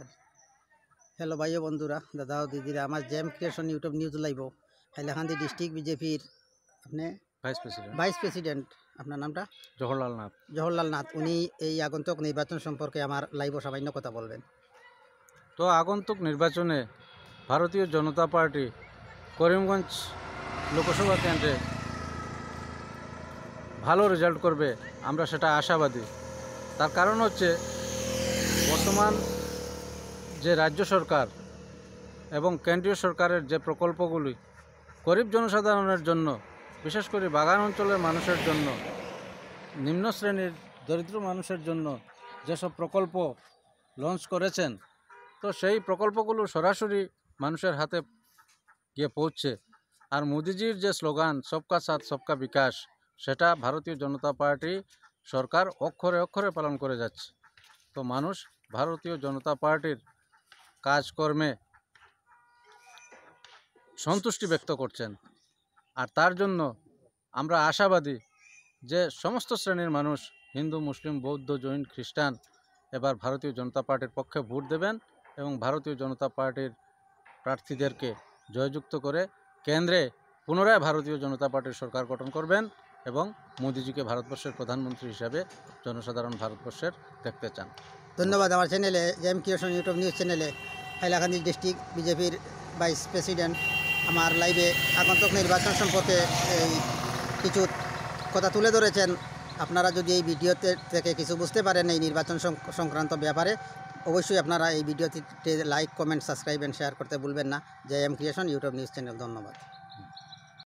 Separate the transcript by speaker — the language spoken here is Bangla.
Speaker 1: আর হ্যালো ভাইও বন্ধুরা দাদা ও দিদিরা আমার jam creation YouTube news live Hailakandi district বিজেপির আপনি
Speaker 2: ভাইস প্রেসিডেন্ট ভাইস
Speaker 1: প্রেসিডেন্ট আপনার নামটা জহরলাল নাথ জহরলাল নাথ উনি এই আগন্তুক নির্বাচন সম্পর্কে আমার লাইব সামান্য কথা বলবেন
Speaker 2: তো আগন্তুক নির্বাচনে ভারতীয় জনতা পার্টি করিমগঞ্জ লোকসভা কেন্দ্রে ভালো রেজাল্ট করবে আমরা সেটা আশাবাদী তার কারণ হচ্ছে বর্তমান যে রাজ্য সরকার এবং কেন্দ্রীয় সরকারের যে প্রকল্পগুলি গরিব জনসাধারণের জন্য বিশেষ করে বাগান অঞ্চলের মানুষের জন্য নিম্ন শ্রেণীর দরিদ্র মানুষের জন্য যেসব প্রকল্প লঞ্চ করেছেন তো সেই প্রকল্পগুলো সরাসরি মানুষের হাতে গিয়ে পৌঁছছে আর মোদিজির যে স্লোগান সবকা সাথ সবকা বিকাশ সেটা ভারতীয় জনতা পার্টি সরকার অক্ষরে অক্ষরে পালন করে যাচ্ছে তো মানুষ ভারতীয় জনতা পার্টির কাজকর্মে সন্তুষ্টি ব্যক্ত করছেন আর তার জন্য আমরা আশাবাদী যে সমস্ত শ্রেণীর মানুষ হিন্দু মুসলিম বৌদ্ধ জৈন খ্রিস্টান এবার ভারতীয় জনতা পার্টির পক্ষে ভোট দেবেন এবং ভারতীয় জনতা পার্টির প্রার্থীদেরকে জয়যুক্ত করে কেন্দ্রে পুনরায় ভারতীয় জনতা পার্টির সরকার গঠন করবেন এবং মোদিজিকে ভারতবর্ষের প্রধানমন্ত্রী হিসাবে জনসাধারণ ভারতবর্ষের দেখতে চান
Speaker 1: ধন্যবাদ আমার চ্যানেলে এম কিয়েশন ইউটিউব নিউজ চ্যানেলে হাইলাকান্দি ডিস্ট্রিক্ট বিজেপির ভাইস প্রেসিডেন্ট আমার লাইভে আগন্তক নির্বাচন সম্পর্কে এই কিছু কথা তুলে ধরেছেন আপনারা যদি এই ভিডিওতে থেকে কিছু বুঝতে পারেন এই নির্বাচন সংক্রান্ত ব্যাপারে অবশ্যই আপনারা এই ভিডিওটিতে like comment subscribe and share করতে ভুলবেন না Jay M creation YouTube news channel ধন্যবাদ